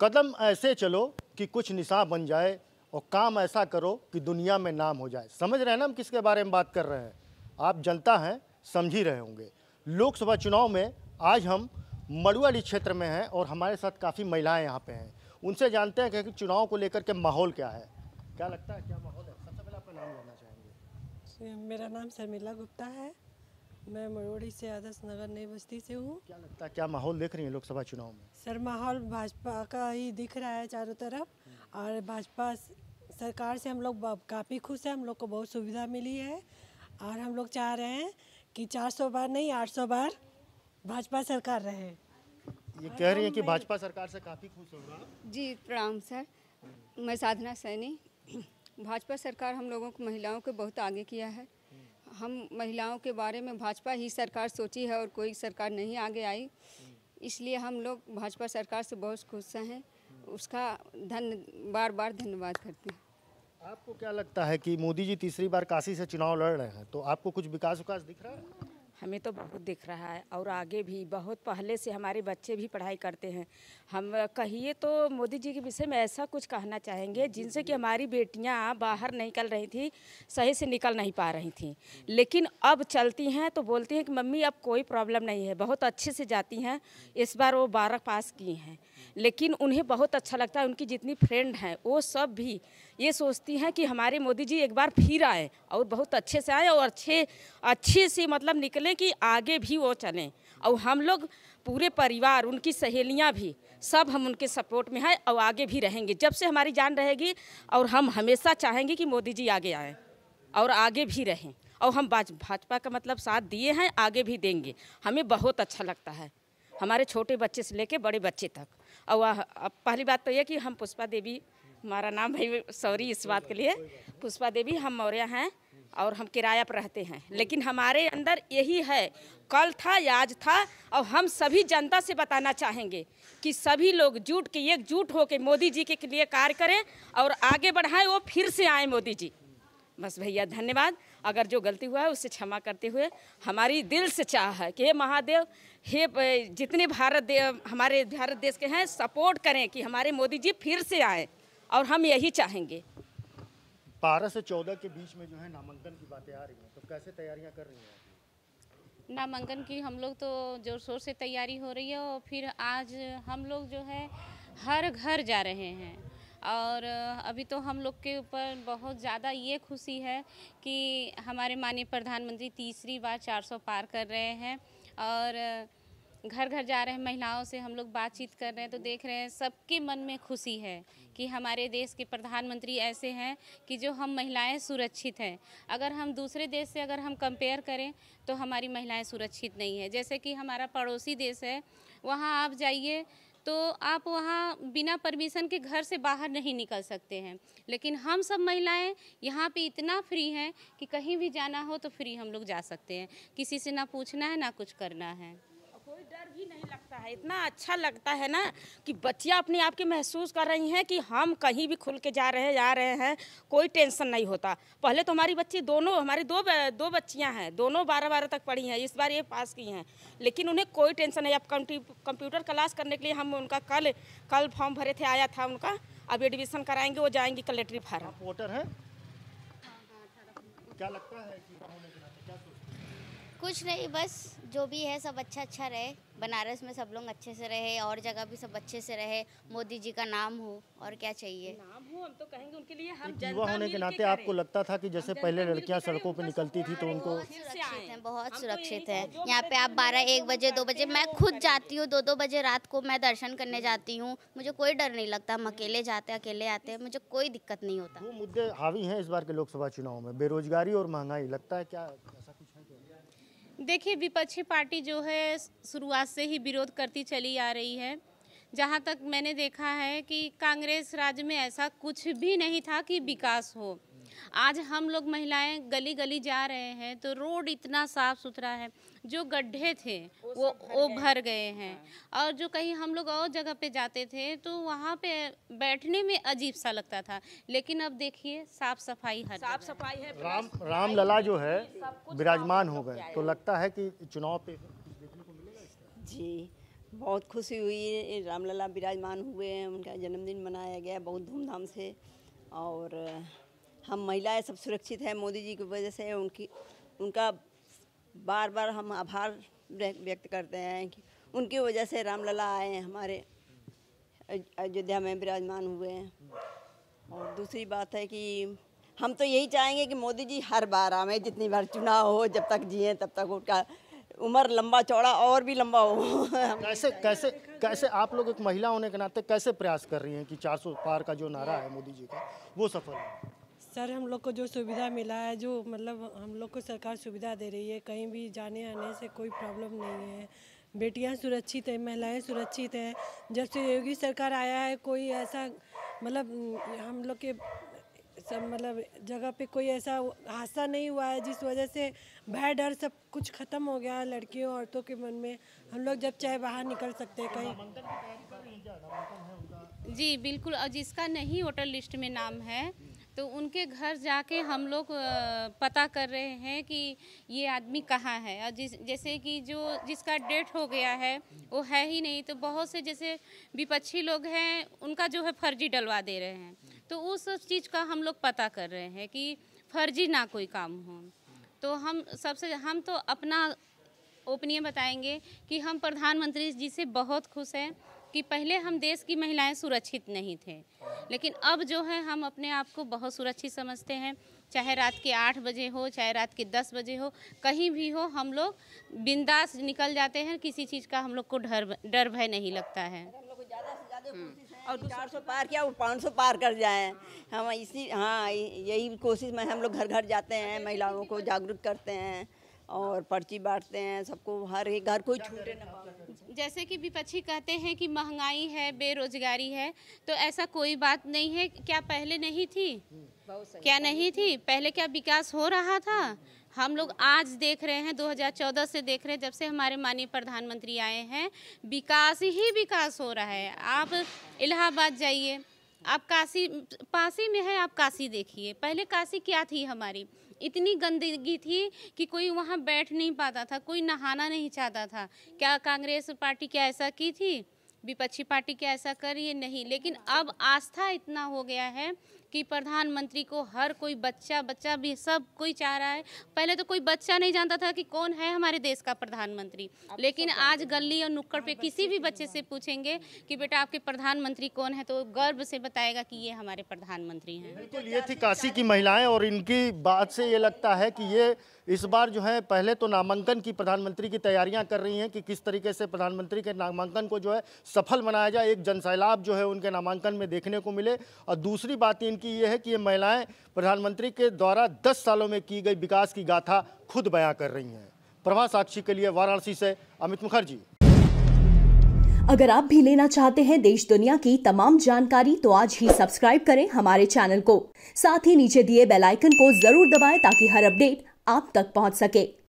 कदम ऐसे चलो कि कुछ निशा बन जाए और काम ऐसा करो कि दुनिया में नाम हो जाए समझ रहे हैं ना हम किसके बारे में बात कर रहे हैं आप जनता हैं समझ ही रहे होंगे लोकसभा चुनाव में आज हम मड़ुआली क्षेत्र में हैं और हमारे साथ काफ़ी महिलाएं यहाँ पे हैं उनसे जानते हैं कि चुनाव को लेकर के माहौल क्या है क्या लगता है क्या माहौल है सबसे पहले आपका नाम जानना चाहेंगे मेरा नाम शर्मिला गुप्ता है मैं मरोड़ी से आदर्श नगर नई बस्ती से हूँ क्या लगता है क्या माहौल देख रही है लोकसभा चुनाव में सर माहौल भाजपा का ही दिख रहा है चारों तरफ हम्म। और भाजपा सरकार से हम लोग काफ़ी खुश हैं हम लोग को बहुत सुविधा मिली है और हम लोग चाह रहे हैं कि 400 बार नहीं 800 बार भाजपा सरकार रहे ये कह रही है कि भाजपा सरकार से काफ़ी खुश हो रहा जी प्रणाम सर मैं साधना सैनी भाजपा सरकार हम लोगों को महिलाओं को बहुत आगे किया है हम महिलाओं के बारे में भाजपा ही सरकार सोची है और कोई सरकार नहीं आगे आई इसलिए हम लोग भाजपा सरकार से बहुत खुश हैं उसका धन बार बार धन्यवाद करते हैं आपको क्या लगता है कि मोदी जी तीसरी बार काशी से चुनाव लड़ रहे हैं तो आपको कुछ विकास विकास दिख रहा है हमें तो बहुत दिख रहा है और आगे भी बहुत पहले से हमारे बच्चे भी पढ़ाई करते हैं हम कहिए तो मोदी जी के विषय में ऐसा कुछ कहना चाहेंगे जिनसे कि हमारी बेटियां बाहर निकल रही थी सही से निकल नहीं पा रही थी लेकिन अब चलती हैं तो बोलती हैं कि मम्मी अब कोई प्रॉब्लम नहीं है बहुत अच्छे से जाती हैं इस बार वो बारह पास की हैं लेकिन उन्हें बहुत अच्छा लगता है उनकी जितनी फ्रेंड हैं वो सब भी ये सोचती हैं कि हमारे मोदी जी एक बार फिर आए और बहुत अच्छे से आए और अच्छे अच्छे से मतलब निकलें कि आगे भी वो चलें और हम लोग पूरे परिवार उनकी सहेलियाँ भी सब हम उनके सपोर्ट में हैं और आगे भी रहेंगे जब से हमारी जान रहेगी और हम हमेशा चाहेंगे कि मोदी जी आगे आएँ और आगे भी रहें और हम भाजपा का मतलब साथ दिए हैं आगे भी देंगे हमें बहुत अच्छा लगता है हमारे छोटे बच्चे से लेके बड़े बच्चे तक और पहली बात तो यह कि हम पुष्पा देवी हमारा नाम भाई सॉरी इस बात के लिए पुष्पा देवी हम मौर्य हैं और हम किराया पर रहते हैं लेकिन हमारे अंदर यही है कल था या आज था और हम सभी जनता से बताना चाहेंगे कि सभी लोग जुट के एकजुट होकर मोदी जी के लिए कार्य करें और आगे बढ़ाएं वो फिर से आए मोदी जी बस भैया धन्यवाद अगर जो गलती हुआ है उससे क्षमा करते हुए हमारी दिल से चाह है कि हे महादेव हे जितने भारत देव हमारे भारत देश के हैं सपोर्ट करें कि हमारे मोदी जी फिर से आए और हम यही चाहेंगे बारह से चौदह के बीच में जो है नामांकन की बातें आ रही हैं तो कैसे तैयारियां कर रही हैं नामांकन की हम लोग तो जोर शोर से तैयारी हो रही है और फिर आज हम लोग जो है हर घर जा रहे हैं और अभी तो हम लोग के ऊपर बहुत ज़्यादा ये खुशी है कि हमारे माननीय प्रधानमंत्री तीसरी बार 400 पार कर रहे हैं और घर घर जा रहे हैं महिलाओं से हम लोग बातचीत कर रहे हैं तो देख रहे हैं सबके मन में खुशी है कि हमारे देश के प्रधानमंत्री ऐसे हैं कि जो हम महिलाएं सुरक्षित हैं अगर हम दूसरे देश से अगर हम कंपेयर करें तो हमारी महिलाएं सुरक्षित नहीं है जैसे कि हमारा पड़ोसी देश है वहाँ आप जाइए तो आप वहाँ बिना परमिशन के घर से बाहर नहीं निकल सकते हैं लेकिन हम सब महिलाएं यहाँ पे इतना फ्री हैं कि कहीं भी जाना हो तो फ्री हम लोग जा सकते हैं किसी से ना पूछना है ना कुछ करना है कोई डर भी नहीं लगता है इतना अच्छा लगता है ना कि बच्चियाँ अपने आप के महसूस कर रही हैं कि हम कहीं भी खुल के जा रहे हैं जा रहे हैं कोई टेंशन नहीं होता पहले तो हमारी बच्ची दोनों हमारी दो दो बच्चियाँ हैं दोनों बारह बारह तक पढ़ी हैं इस बार ये पास की हैं लेकिन उन्हें कोई टेंशन नहीं अब कंप्यूटर क्लास करने के लिए हम उनका कल कल फॉर्म भरे थे आया था उनका अब एडमिशन कराएंगे वो जाएंगी कलेक्ट्री फार्म वोटर है क्या लगता है कुछ नहीं बस जो भी है सब अच्छा अच्छा रहे बनारस में सब लोग अच्छे से रहे और जगह भी सब अच्छे से रहे मोदी जी का नाम हो और क्या चाहिए नाम हो हम तो कहेंगे उनके लिए हम युवा होने के नाते आपको लगता था कि जैसे पहले लड़कियां सड़कों पर निकलती थी तो उनको सुरक्षित है बहुत सुरक्षित है तो यहाँ पे आप बारह एक बजे दो बजे मैं खुद जाती हूँ दो दो बजे रात को मैं दर्शन करने जाती हूँ मुझे कोई डर नहीं लगता हम अकेले जाते अकेले आते मुझे कोई दिक्कत नहीं होता मुद्दे हावी है इस बार के लोकसभा चुनाव में बेरोजगारी और महंगाई लगता है क्या देखिए विपक्षी पार्टी जो है शुरुआत से ही विरोध करती चली आ रही है जहाँ तक मैंने देखा है कि कांग्रेस राज्य में ऐसा कुछ भी नहीं था कि विकास हो आज हम लोग महिलाएं गली गली जा रहे हैं तो रोड इतना साफ सुथरा है जो गड्ढे थे वो वो भर गए हैं हाँ। और जो कहीं हम लोग और जगह पे जाते थे तो वहाँ पे बैठने में अजीब सा लगता था लेकिन अब देखिए साफ सफाई हर साफ सफाई है राम राम लला जो है विराजमान हो गए तो लगता है कि चुनाव पे जी बहुत खुशी हुई रामलला विराजमान हुए हैं उनका जन्मदिन मनाया गया बहुत धूमधाम से और हम महिलाएं सब सुरक्षित हैं मोदी जी की वजह से उनकी उनका बार बार हम आभार व्यक्त करते हैं कि उनकी वजह से रामलला आए हैं हमारे अयोध्या में विराजमान हुए हैं और दूसरी बात है कि हम तो यही चाहेंगे कि मोदी जी हर बार आवे जितनी बार चुनाव हो जब तक जिए तब तक उनका उम्र लंबा चौड़ा और भी लंबा हो कैसे कैसे कैसे आप लोग एक महिला होने के नाते कैसे प्रयास कर रही हैं कि 400 पार का जो नारा है मोदी जी का वो सफल है सर हम लोग को जो सुविधा मिला है जो मतलब हम लोग को सरकार सुविधा दे रही है कहीं भी जाने आने से कोई प्रॉब्लम नहीं है बेटियां सुरक्षित हैं महिलाएं सुरक्षित हैं जब से योगी सरकार आया है कोई ऐसा मतलब हम लोग के सब मतलब जगह पे कोई ऐसा हादसा नहीं हुआ है जिस वजह से भय डर सब कुछ ख़त्म हो गया है लड़कियों औरतों के मन में हम लोग जब चाहे बाहर निकल सकते हैं कहीं जी बिल्कुल और जिसका नहीं वोटर लिस्ट में नाम है तो उनके घर जाके हम लोग पता कर रहे हैं कि ये आदमी कहाँ है और जिस जैसे कि जो जिसका डेट हो गया है वो है ही नहीं तो बहुत से जैसे विपक्षी लोग हैं उनका जो है फर्जी डलवा दे रहे हैं तो उस चीज़ का हम लोग पता कर रहे हैं कि फर्जी ना कोई काम हो तो हम सबसे हम तो अपना ओपिनियन बताएंगे कि हम प्रधानमंत्री जी से बहुत खुश हैं कि पहले हम देश की महिलाएं सुरक्षित नहीं थे लेकिन अब जो है हम अपने आप को बहुत सुरक्षित समझते हैं चाहे रात के आठ बजे हो चाहे रात के दस बजे हो कहीं भी हो हम लोग बिंदास निकल जाते हैं किसी चीज़ का हम लोग को डर डर भय नहीं लगता है और चार सौ पार किया और पाँच सौ पार कर जाएं हम इसी हाँ यही कोशिश में हम लोग घर घर जाते हैं महिलाओं को जागरूक करते हैं और पर्ची बांटते हैं सबको हर एक घर कोई छूटे ना जैसे कि विपक्षी कहते हैं कि महंगाई है बेरोजगारी है तो ऐसा कोई बात नहीं है क्या पहले नहीं थी क्या नहीं थी पहले क्या विकास हो रहा था हम लोग आज देख रहे हैं 2014 से देख रहे हैं जब से हमारे माननीय प्रधानमंत्री आए हैं विकास ही विकास हो रहा है आप इलाहाबाद जाइए आप काशी पासी में है आप काशी देखिए पहले काशी क्या थी हमारी इतनी गंदगी थी कि कोई वहाँ बैठ नहीं पाता था कोई नहाना नहीं चाहता था क्या कांग्रेस पार्टी क्या ऐसा की थी विपक्षी पार्टी क्या ऐसा कर ये नहीं लेकिन अब आस्था इतना हो गया है कि प्रधानमंत्री को हर कोई बच्चा बच्चा भी सब कोई चाह रहा है पहले तो कोई बच्चा नहीं जानता था कि कौन है हमारे देश का प्रधानमंत्री लेकिन आज गली और नुक्कड़ पे हाँ, किसी भी बच्चे हाँ। से पूछेंगे कि बेटा आपके प्रधानमंत्री कौन है तो गर्व से बताएगा कि ये हमारे प्रधानमंत्री हैं बिल्कुल ये थी काशी की महिलाएं और इनकी बात से ये लगता है कि ये इस बार जो है पहले तो नामांकन की प्रधानमंत्री की तैयारियां कर रही हैं कि किस तरीके से प्रधानमंत्री के नामांकन को जो है सफल बनाया जाए एक जनसैलाब जो है उनके नामांकन में देखने को मिले और दूसरी बात इनकी की ये है कि ये महिलाएं प्रधानमंत्री के द्वारा 10 सालों में की गई विकास की गाथा खुद बयां कर रही हैं प्रभा साक्षी के लिए वाराणसी से अमित मुखर्जी अगर आप भी लेना चाहते हैं देश दुनिया की तमाम जानकारी तो आज ही सब्सक्राइब करें हमारे चैनल को साथ ही नीचे दिए बेलाइकन को जरूर दबाए ताकि हर अपडेट आप तक पहुँच सके